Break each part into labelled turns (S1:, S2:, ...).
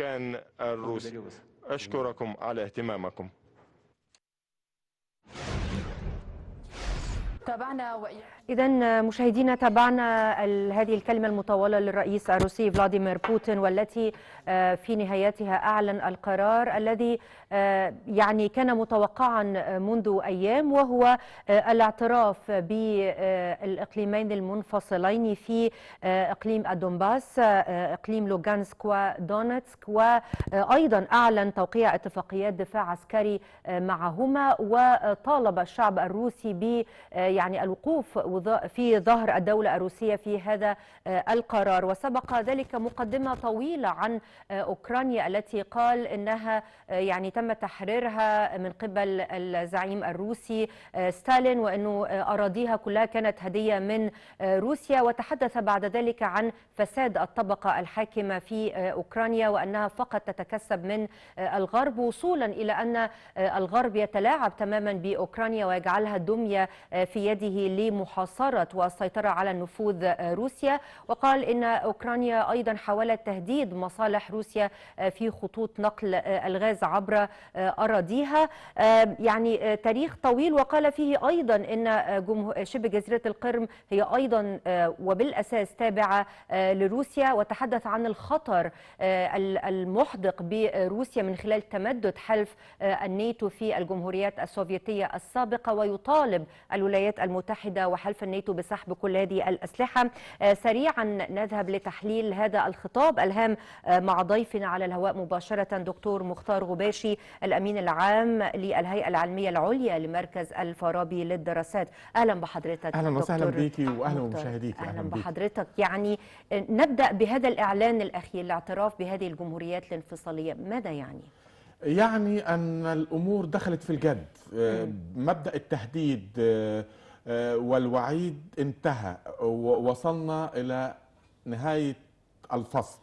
S1: كان الروسي أشكركم على اهتمامكم
S2: تابعنا و... إذا مشاهدينا تابعنا هذه الكلمة المطولة للرئيس الروسي فلاديمير بوتين والتي آه، في نهايتها أعلن القرار الذي آه، يعني كان متوقعا منذ أيام وهو آه، الاعتراف بالإقليمين المنفصلين في إقليم الدومباس إقليم لوغانسك ودونتسك وأيضا أعلن توقيع اتفاقيات دفاع عسكري معهما وطالب الشعب الروسي ب يعني يعني الوقوف في ظهر الدولة الروسية في هذا آه، القرار وسبق ذلك مقدمة طويلة عن آه، أوكرانيا التي قال إنها آه، يعني تم تحريرها من قبل الزعيم الروسي ستالين وأنه أراضيها كلها كانت هدية من روسيا وتحدث بعد ذلك عن فساد الطبقة الحاكمة في أوكرانيا وأنها فقط تتكسب من الغرب وصولا إلى أن الغرب يتلاعب تماما بأوكرانيا ويجعلها دمية في في يده لمحاصرة والسيطرة على نفوذ روسيا وقال إن أوكرانيا أيضا حاولت تهديد مصالح روسيا آه، في خطوط نقل آه، الغاز عبر آه، أراضيها يعني تاريخ طويل وقال فيه أيضا إن شبه جزيرة القرم هي أيضا وبالأساس تابعة لروسيا وتحدث عن الخطر المحدق بروسيا من خلال تمدد حلف الناتو في الجمهوريات السوفيتية السابقة ويطالب الولايات الولايات المتحدة وحلف الناتو بسحب كل هذه الأسلحة آه، سريعا نذهب لتحليل هذا الخطاب الهام آه، مع ضيفنا على الهواء مباشرة دكتور مختار غباشي الأمين العام للهيئة العلمية العليا لمركز الفارابي للدراسات أهلا بحضرتك أهلا وسهلا بيكي وأهلا بمشاهديك
S1: أهلا, أهلا بحضرتك
S2: يعني آه، نبدأ بهذا الإعلان الأخير الاعتراف بهذه الجمهوريات الانفصالية ماذا يعني؟
S1: يعني أن الأمور دخلت في الجد مبدأ التهديد آه، والوعيد انتهى ووصلنا إلى نهاية الفصل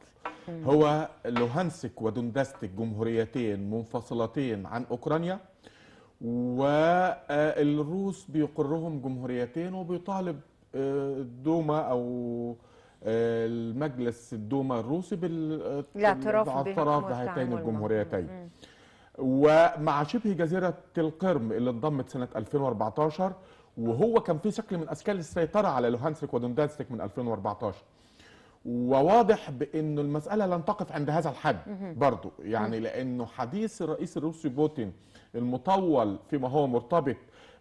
S1: هو لوهانسك ودونداست جمهوريتين منفصلتين عن أوكرانيا والروس بيقرهم جمهوريتين وبيطالب الدوما آه، أو آه، المجلس الدوما الروسي بالاعتراف بهاتين الجمهوريتين ومع شبه جزيرة القرم اللي انضمت سنة 2014 وهو كان في شكل من اشكال السيطره على لوهانسك ودوندانسك من 2014 وواضح بانه المساله لن تقف عند هذا الحد برضه يعني لانه حديث الرئيس الروسي بوتين المطول فيما هو مرتبط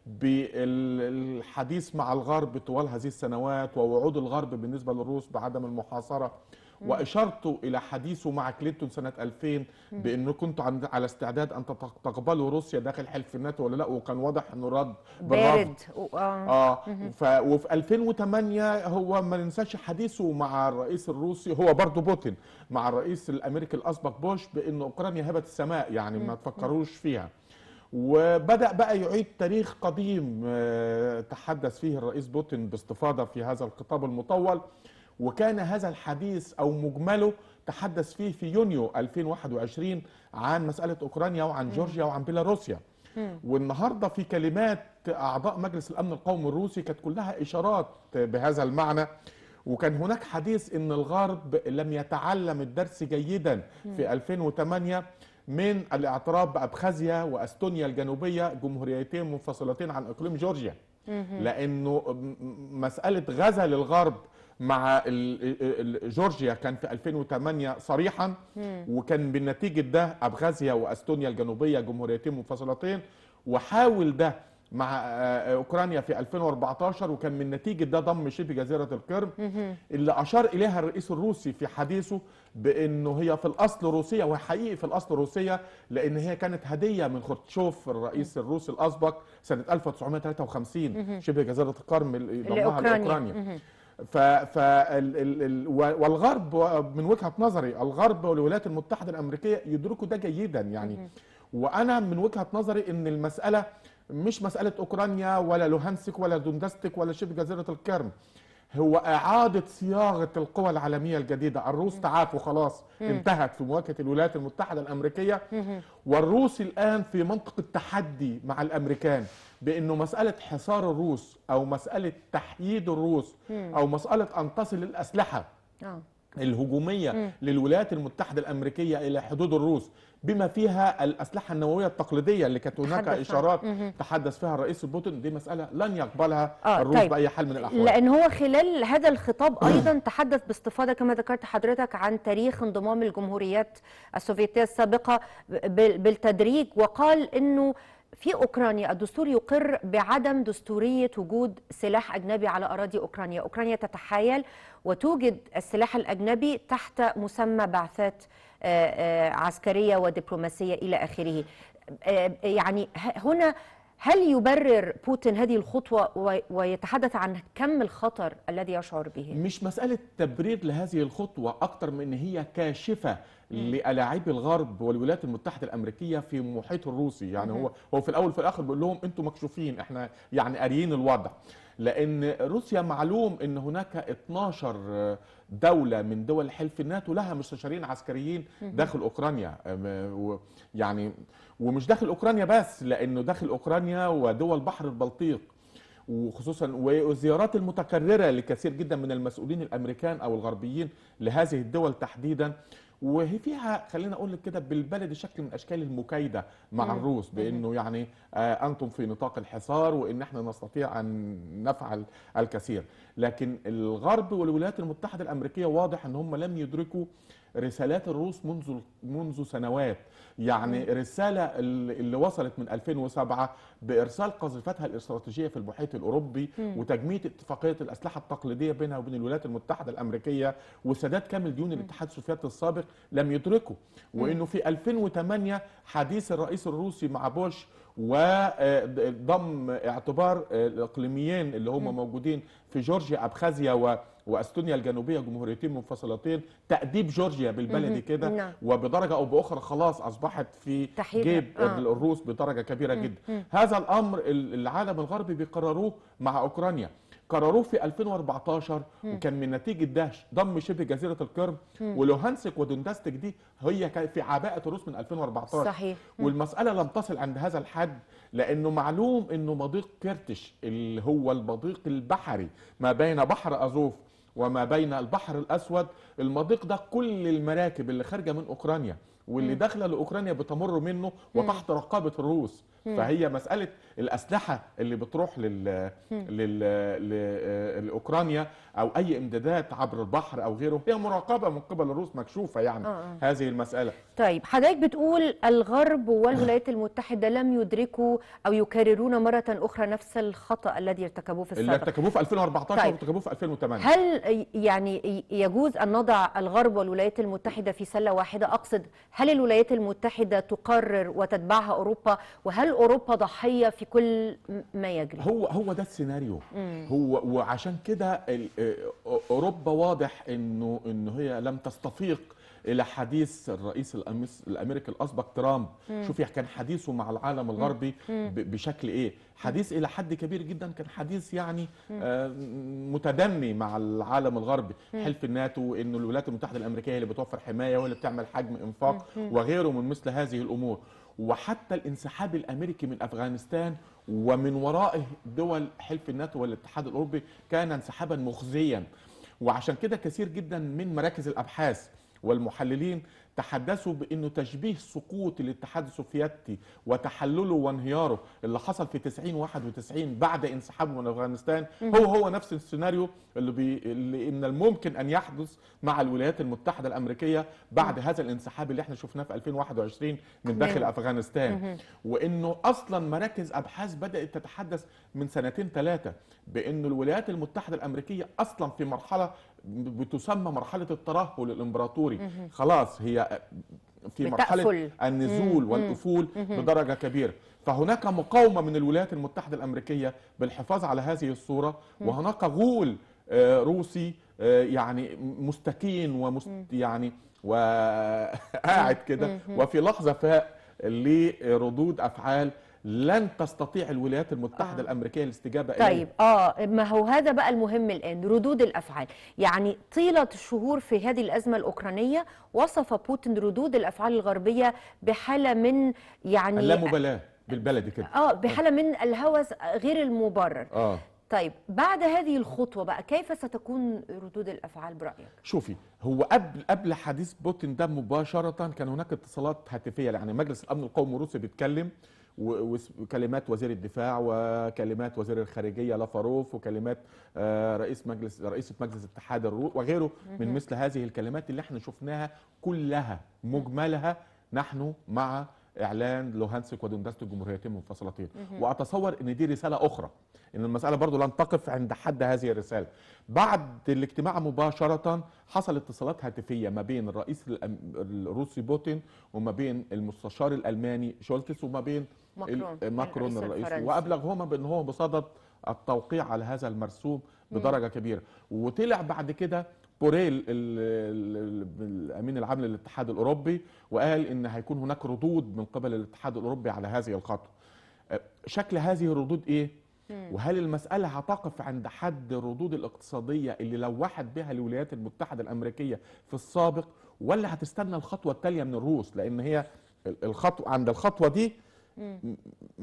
S1: بالحديث مع الغرب طوال هذه السنوات ووعود الغرب بالنسبة للروس بعدم المحاصرة وإشارته الى حديثه مع كلينتون سنه 2000 بانه كنت على استعداد ان تقبلوا روسيا داخل حلف الناتو ولا لا وكان واضح انه رد بارد
S2: اه, آه.
S1: ف... وفي 2008 هو ما ننساش حديثه مع الرئيس الروسي هو برضه بوتين مع الرئيس الامريكي الاسبق بوش بان اوكرانيا هبت السماء يعني ما تفكروش فيها وبدأ بقى يعيد تاريخ قديم آه، تحدث فيه الرئيس بوتين باستفاضة في هذا الخطاب المطول وكان هذا الحديث أو مجمله تحدث فيه في يونيو 2021 عن مسألة أوكرانيا وعن جورجيا وعن بيلاروسيا والنهاردة في كلمات أعضاء مجلس الأمن القومي الروسي كانت كلها إشارات بهذا المعنى وكان هناك حديث ان الغرب لم يتعلم الدرس جيدا في 2008 من الاعتراف بأبخازيا وأستونيا الجنوبية جمهوريتين منفصلتين عن إقليم جورجيا لأنه مسألة غزة للغرب مع جورجيا كان في 2008 صريحا وكان بالنتيجه ده أبخازيا وأستونيا الجنوبية جمهوريتين منفصلتين وحاول ده مع آه، آه، اوكرانيا في 2014 وكان من نتيجه ده ضم شبه جزيره القرم اللي اشار اليها الرئيس الروسي في حديثه بانه هي في الاصل روسيه وحقيقي في الاصل روسيه لان هي كانت هديه من خرتشوف الرئيس الروسي الاسبق سنه 1953 شبه جزيره القرم اللي ضمها لاوكرانيا ف ف والغرب من وجهه نظري الغرب والولايات المتحده الامريكيه يدركوا ده جيدا يعني وانا من وجهه نظري ان المساله مش مساله اوكرانيا ولا لوهانسك ولا دوندستك ولا شبه جزيره القرم هو إعادة صياغة القوى العالمية الجديدة الروس تعافوا خلاص انتهت في مواجهة الولايات المتحدة الأمريكية والروس الآن في منطقة تحدي مع الأمريكان بأنه مسألة حصار الروس أو مسألة تحييد الروس أو مسألة أن تصل الأسلحة آه. الهجومية للولايات المتحدة الأمريكية إلى حدود الروس بما فيها الاسلحه النوويه التقليديه اللي كانت هناك اشارات تحدث فيها الرئيس بوتين دي مساله لن يقبلها آه الروس طيب. باي حال من الاحوال
S2: لان هو خلال هذا الخطاب ايضا تحدث باستفاضه كما ذكرت حضرتك عن تاريخ انضمام الجمهوريات السوفيتيه السابقه بالتدريج وقال انه في اوكرانيا الدستور يقر بعدم دستوريه وجود سلاح اجنبي على اراضي اوكرانيا، اوكرانيا تتحايل وتوجد السلاح الاجنبي تحت مسمى بعثات آه، آه، عسكريه ودبلوماسيه الى اخره آه، يعني هنا هل يبرر بوتين هذه الخطوة ويتحدث عن كم الخطر الذي يشعر به؟
S1: مش مسألة تبرير لهذه الخطوة أكتر من هي كاشفة لألاعيب الغرب والولايات المتحدة الأمريكية في محيط الروسي يعني هو هو في الأول في الآخر بيقول لهم أنتم مكشوفين إحنا يعني قاريين الوضع لان روسيا معلوم ان هناك 12 دولة من دول حلف الناتو لها مستشارين عسكريين داخل أوكرانيا يعني ومش داخل أوكرانيا بس لأنه داخل أوكرانيا ودول بحر البلطيق وخصوصا والزيارات المتكررة لكثير جدا من المسؤولين الأمريكان أو الغربيين لهذه الدول تحديدا وهي فيها خلينا اقول لك كده بالبلد شكل من اشكال المكايده مع الروس بانه يعني آه، انتم في نطاق الحصار وان احنا نستطيع ان نفعل الكثير لكن الغرب والولايات المتحدة الأمريكية واضح أن هم لم يدركوا رسالات الروس منذ منذ سنوات يعني رسالة اللي وصلت من 2007 بإرسال قذيفتها الاستراتيجية في المحيط الأوروبي وتجميع اتفاقية الأسلحة التقليدية بينها وبين الولايات المتحدة الأمريكية وسداد كامل ديون الاتحاد السوفيتي السابق لم يدركوا وإنه في 2008 حديث الرئيس الروسي مع بوش وضم آه، اعتبار آه، الاقليميين اللي هم موجودين في جورجيا ابخازيا واستونيا الجنوبيه جمهوريتين منفصلتين تاديب جورجيا بالبلدي كده نعم. وبدرجه او باخرى خلاص اصبحت في جيب آه. الروس بدرجه كبيره جدا هذا الامر العالم الغربي بيقرروه مع اوكرانيا قرروه في 2014 مم. وكان من نتيجه ده ضم شبه جزيره القرم ولوهانسك ودونتاسك دي هي في عباءه الروس من 2014 صحيح والمساله لم تصل عند هذا الحد لانه معلوم انه مضيق كرتش اللي هو المضيق البحري ما بين بحر ازوف وما بين البحر الاسود المضيق ده كل المراكب اللي خارجه من اوكرانيا واللي داخله لاوكرانيا بتمر منه وتحت رقابه الروس فهي مساله الاسلحه اللي بتروح لل آه، لاوكرانيا او اي امدادات عبر البحر او غيره هي مراقبه من قبل الروس مكشوفه يعني آه،, آه. هذه المساله
S2: طيب حضرتك بتقول الغرب والولايات المتحده لم يدركوا او يكررون مره اخرى نفس الخطا الذي ارتكبوه في السابق اللي
S1: ارتكبوه في 2014 طيب. وارتكبوه في 2008
S2: هل يعني يجوز ان نضع الغرب والولايات المتحده في سله واحده اقصد هل الولايات المتحده تقرر وتتبعها اوروبا وهل اوروبا ضحيه في كل ما يجري
S1: هو هو ده السيناريو مم. هو وعشان كده آه، اوروبا واضح انه انه هي لم تستفيق الى حديث الرئيس الامريكي الاسبق ترامب مم. شوفي يعني كان حديثه مع العالم الغربي مم. بشكل ايه حديث الى حد كبير جدا كان حديث يعني آه متدني مع العالم الغربي مم. حلف الناتو ان الولايات المتحده الامريكيه اللي بتوفر حمايه وهي اللي بتعمل حجم انفاق وغيره من مثل هذه الامور وحتى الانسحاب الامريكي من افغانستان ومن ورائه دول حلف الناتو والاتحاد الاوروبي كان انسحابا مخزيا وعشان كده كثير جدا من مراكز الابحاث والمحللين تحدثوا بانه تشبيه سقوط الاتحاد السوفيتي وتحلله وانهياره اللي حصل في 90 91 بعد انسحابه من افغانستان هو هو نفس السيناريو اللي, بي... اللي من الممكن ان يحدث مع الولايات المتحده الامريكيه بعد هذا الانسحاب اللي احنا شفناه في 2021 من داخل افغانستان وانه اصلا مراكز ابحاث بدات تتحدث من سنتين ثلاثه بانه الولايات المتحده الامريكيه اصلا في مرحله بتسمى مرحله الترهل الامبراطوري خلاص هي في مرحله النزول والافول بدرجه كبيره فهناك مقاومه من الولايات المتحده الامريكيه بالحفاظ على هذه الصوره وهناك غول آه، روسي آه، يعني مستكين ومست يعني وقاعد كده وفي لحظه فاء لردود افعال لن تستطيع الولايات المتحدة آه. الأمريكية الاستجابة إليه طيب
S2: آه ما هو هذا بقى المهم الآن ردود الأفعال يعني طيلة الشهور في هذه الأزمة الأوكرانية وصف بوتين ردود الأفعال الغربية بحالة من يعني اللامبالاة بالبلدي كده آه بحالة من الهوس غير المبرر آه. طيب بعد هذه الخطوة بقى كيف ستكون ردود الأفعال برأيك؟
S1: شوفي هو قبل قبل حديث بوتين ده مباشرة كان هناك اتصالات هاتفية يعني مجلس الأمن القومي الروسي بيتكلم وكلمات وزير الدفاع وكلمات وزير الخارجيه لافاروف وكلمات آه، رئيس مجلس رئيسه مجلس اتحاد الروس وغيره من مثل هذه الكلمات اللي احنا شفناها كلها مجملها نحن مع اعلان لوهانسك ودونباست الجمهوريتين منفصلتين واتصور ان دي رساله اخرى ان المساله برضو لن تقف عند حد هذه الرساله بعد الاجتماع مباشره حصل اتصالات هاتفيه ما بين الرئيس الروسي بوتين وما بين المستشار الالماني شولتس وما بين ماكرون, ماكرون الرئيس الفرنسي. وابلغهما بانه بصدد التوقيع على هذا المرسوم بدرجه مم. كبيره وطلع بعد كده بوريل الامين العام للاتحاد الاوروبي وقال ان هيكون هناك ردود من قبل الاتحاد الاوروبي على هذه الخطوه أه، شكل هذه الردود ايه وهل المسألة هتقف عند حد الردود الاقتصادية اللي لوحت بها الولايات المتحدة الأمريكية في السابق ولا هتستنى الخطوة التالية من الروس لأن هي الخطوة عند الخطوة دي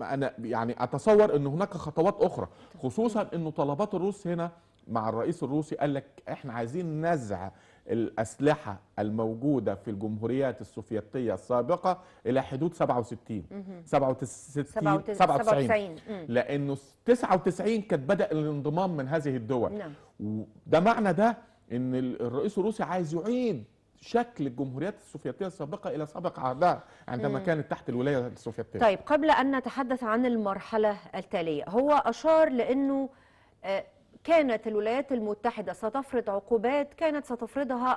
S1: انا يعني اتصور ان هناك خطوات اخرى خصوصا انه طلبات الروس هنا مع الرئيس الروسي قال لك احنا عايزين نزع الاسلحه الموجوده في الجمهوريات السوفيتيه السابقه الى حدود 67 67 97, 97. لانه 99 كانت بدا الانضمام من هذه الدول نعم. وده معنى ده ان الرئيس الروسي عايز يعيد شكل الجمهوريات السوفيتيه السابقه الى سابق عهدها عندما مم. كانت تحت الولايه السوفيتيه. طيب
S2: قبل ان نتحدث عن المرحله التاليه، هو اشار لانه آه، كانت الولايات المتحده ستفرض عقوبات كانت ستفرضها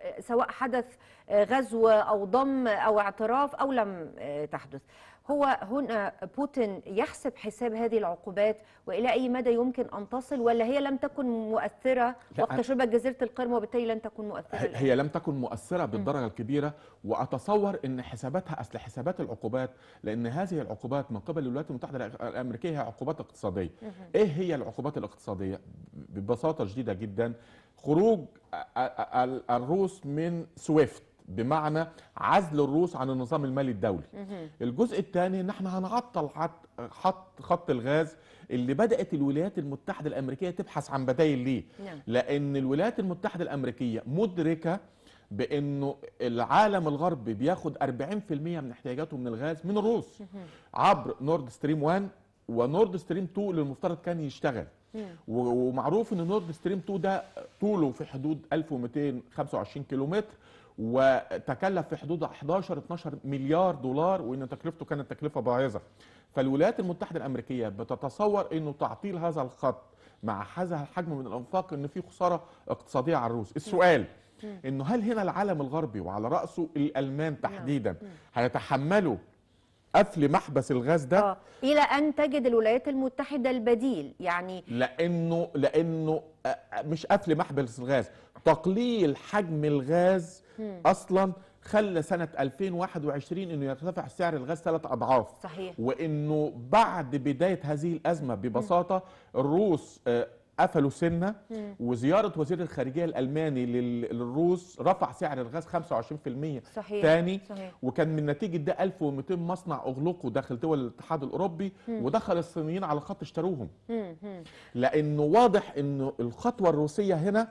S2: آه، سواء حدث آه، غزو او ضم او اعتراف او لم تحدث. هو هنا بوتين يحسب حساب هذه العقوبات والى اي مدى يمكن ان تصل ولا هي لم تكن مؤثره وقت شبه جزيره القرم وبالتالي لن تكون مؤثره
S1: هي, لم تكن مؤثره بالدرجه الكبيره واتصور ان حساباتها اصل حسابات العقوبات لان هذه العقوبات من قبل الولايات المتحده الامريكيه هي عقوبات اقتصاديه ايه هي العقوبات الاقتصاديه ببساطه شديده جدا خروج الروس من سويفت بمعنى عزل الروس عن النظام المالي الدولي الجزء الثاني ان احنا هنعطل حط خط الغاز اللي بدات الولايات المتحده الامريكيه تبحث عن بدائل ليه نعم. لان الولايات المتحده الامريكيه مدركه بانه العالم الغربي بياخد 40% من احتياجاته من الغاز من الروس عبر نورد ستريم 1 ونورد ستريم 2 اللي المفترض كان يشتغل ومعروف ان نورد ستريم 2 ده طوله في حدود 1225 كيلومتر وتكلف في حدود 11 12 مليار دولار وان تكلفته كانت تكلفه باهظه فالولايات المتحده الامريكيه بتتصور انه تعطيل هذا الخط مع هذا الحجم من الانفاق ان في خساره اقتصاديه على الروس السؤال انه هل هنا العالم الغربي وعلى راسه الالمان نعم. تحديدا هيتحملوا قفل محبس الغاز ده آه.
S2: الى ان تجد الولايات المتحده البديل يعني
S1: لانه لانه آه، آه، مش قفل محبس الغاز تقليل حجم الغاز اصلا خلى سنه 2021 انه يرتفع سعر الغاز ثلاث اضعاف صحيح وانه بعد بدايه هذه الازمه ببساطه الروس آه، قفلوا سنه وزياره وزير الخارجيه الالماني للروس رفع سعر الغاز 25% صحيح تاني صحيح. وكان من نتيجه ده 1200 مصنع اغلقوا داخل دول الاتحاد الاوروبي مم. ودخل الصينيين على خط اشتروهم لانه واضح انه الخطوه الروسيه هنا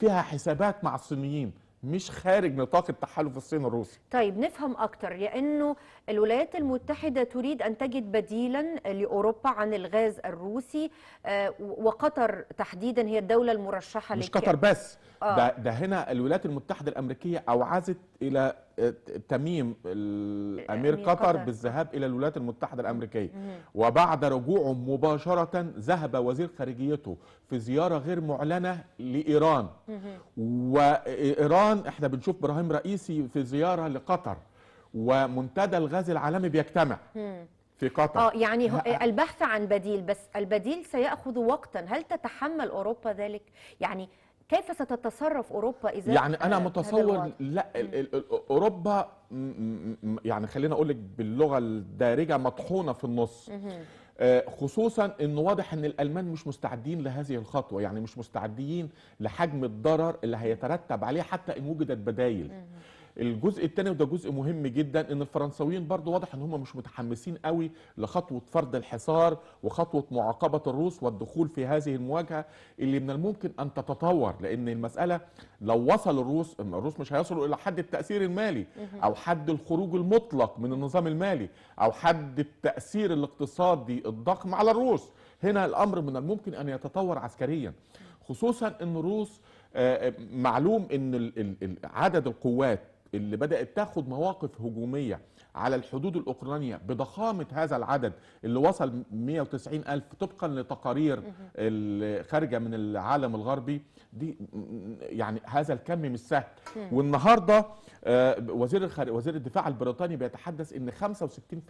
S1: فيها حسابات مع الصينيين مش خارج نطاق التحالف الصيني الروسي
S2: طيب نفهم اكتر لانه الولايات المتحده تريد ان تجد بديلا لاوروبا عن الغاز الروسي آه، وقطر تحديدا هي الدوله المرشحه مش قطر بس
S1: آه. ده, ده هنا الولايات المتحده الامريكيه اوعزت الى تميم الامير قطر بالذهاب الى الولايات المتحده الامريكيه وبعد رجوعه مباشره ذهب وزير خارجيته في زياره غير معلنه لايران وايران احنا بنشوف ابراهيم رئيسي في زياره لقطر ومنتدى الغاز العالمي بيجتمع في قطر اه يعني
S2: البحث عن بديل بس البديل سيأخذ وقتا هل تتحمل أوروبا ذلك يعني كيف ستتصرف اوروبا اذا يعني انا آه، متصور
S1: لا اوروبا يعني خلينا اقول لك باللغه الدارجه مطحونه في النص آه، خصوصا ان واضح ان الالمان مش مستعدين لهذه الخطوه يعني مش مستعدين لحجم الضرر اللي هيترتب عليه حتى ان وجدت بدايل الجزء الثاني وده جزء مهم جدا ان الفرنساويين برضو واضح ان هم مش متحمسين قوي لخطوه فرض الحصار وخطوه معاقبه الروس والدخول في هذه المواجهه اللي من الممكن ان تتطور لان المساله لو وصل الروس الروس مش هيصلوا الى حد التاثير المالي او حد الخروج المطلق من النظام المالي او حد التاثير الاقتصادي الضخم على الروس هنا الامر من الممكن ان يتطور عسكريا خصوصا ان الروس آه، آه، معلوم ان عدد القوات اللي بدأت تاخد مواقف هجومية على الحدود الأوكرانية بضخامة هذا العدد اللي وصل 190 ألف طبقا لتقارير خارجة من العالم الغربي دي يعني هذا الكم مش سهل والنهاردة آه، وزير وزير الدفاع البريطاني بيتحدث ان 65%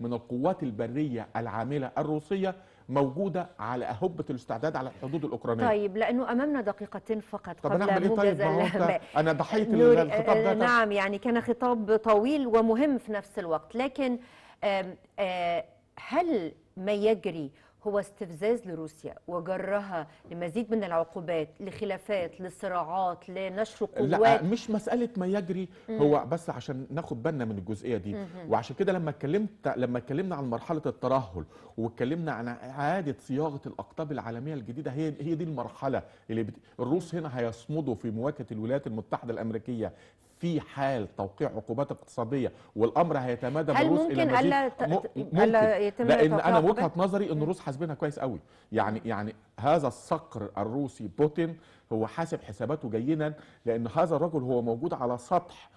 S1: من القوات البرية العاملة الروسية موجوده على اهبه الاستعداد على الحدود الاوكرانيه
S2: طيب لانه امامنا دقيقتين فقط طب قبل إيه طيب؟ انا طيب ما
S1: انا ضحيه الخطاب ده آه، نعم
S2: يعني كان خطاب طويل ومهم في نفس الوقت لكن آه، هل ما يجري هو استفزاز لروسيا وجرها لمزيد من العقوبات لخلافات لصراعات لنشر قوات لا
S1: مش مساله ما يجري هو بس عشان ناخد بالنا من الجزئيه دي وعشان كده لما اتكلمت لما اتكلمنا عن مرحله الترهل واتكلمنا عن اعاده صياغه الاقطاب العالميه الجديده هي هي دي المرحله اللي بت... الروس هنا هيصمدوا في مواجهه الولايات المتحده الامريكيه في حال توقيع عقوبات اقتصاديه والامر هيتمادى هل بالروس ممكن الى ألا ت... ممكن ألا يتم لان انا وجهه نظري ان الروس حاسبينها كويس قوي يعني يعني هذا الصقر الروسي بوتين هو حاسب حساباته جيدا لان هذا الرجل هو موجود على سطح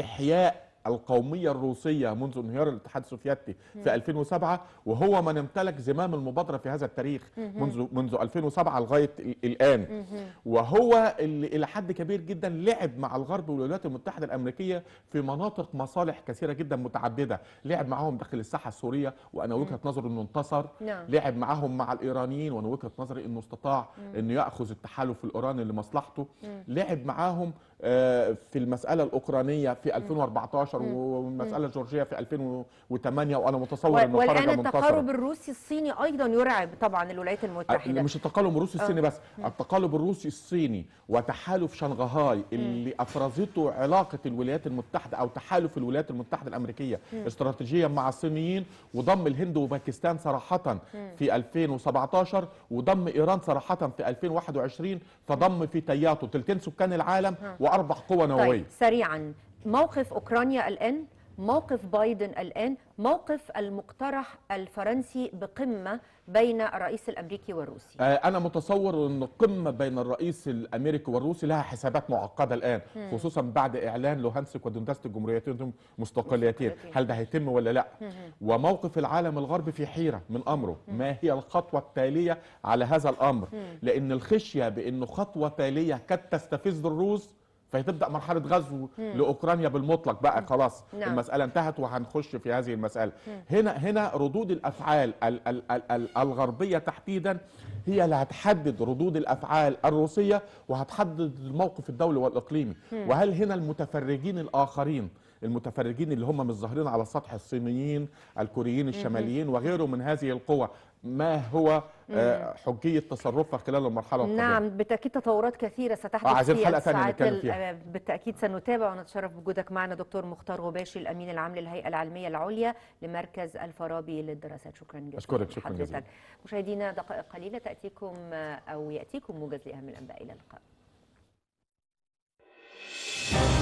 S1: احياء القومية الروسية منذ انهيار الاتحاد السوفيتي في 2007 وهو من امتلك زمام المبادرة في هذا التاريخ منذ منذ 2007 لغاية الآن وهو اللي إلى حد كبير جدا لعب مع الغرب والولايات المتحدة الأمريكية في مناطق مصالح كثيرة جدا متعددة لعب معاهم داخل الساحة السورية وأنا وجهة نظري أنه انتصر نعم. لعب معاهم مع الإيرانيين وأنا وجهة نظري أنه استطاع أنه يأخذ التحالف الإيراني لمصلحته لعب معاهم آه، في المساله الاوكرانيه في 2014 والمساله الجورجيه في 2008 وانا متصور انه خرج والان التقارب
S2: الروسي الصيني ايضا يرعب طبعا الولايات المتحده آه، مش التقلب الروسي الصيني آه. بس
S1: التقلب الروسي الصيني وتحالف شنغهاي اللي افرزته علاقه الولايات المتحده او تحالف الولايات المتحده الامريكيه استراتيجيا مع الصينيين وضم الهند وباكستان صراحه في 2017 وضم ايران صراحه في 2021 فضم في تياتو ثلثين سكان العالم اربع قوى طيب، نوويه طيب
S2: سريعا موقف اوكرانيا الان موقف بايدن الان موقف المقترح الفرنسي بقمه بين الرئيس الامريكي والروسي
S1: آه، انا متصور ان القمه بين الرئيس الامريكي والروسي لها حسابات معقده الان مم. خصوصا بعد اعلان لوهانسك ودوندست جمهوريتين مستقلتين هل ده هيتم ولا لا مم. وموقف العالم الغربي في حيره من امره مم. ما هي الخطوه التاليه على هذا الامر مم. لان الخشيه بانه خطوه تاليه قد تستفز الروس فهتبدا مرحله غزو مم. لاوكرانيا بالمطلق بقى خلاص نعم. المساله انتهت وهنخش في هذه المساله مم. هنا هنا ردود الافعال ال ال ال ال الغربيه تحديدا هي اللي هتحدد ردود الافعال الروسيه وهتحدد الموقف الدولي والاقليمي مم. وهل هنا المتفرجين الاخرين المتفرجين اللي هم مش ظاهرين على السطح الصينيين الكوريين الشماليين وغيره من هذه القوى ما هو آه، حجيه تصرفها خلال المرحله القادمه نعم
S2: بالتاكيد تطورات كثيره ستحدث آه، في حلقه ثانيه نتكلم فيها آه، بالتاكيد سنتابع ونتشرف بوجودك معنا دكتور مختار غباشي الامين العام للهيئه العلميه العليا لمركز الفارابي للدراسات شكرا جزيلا اشكرك شكرا جزيلا مشاهدينا دقائق قليله تاتيكم او ياتيكم موجز لاهم الانباء الى اللقاء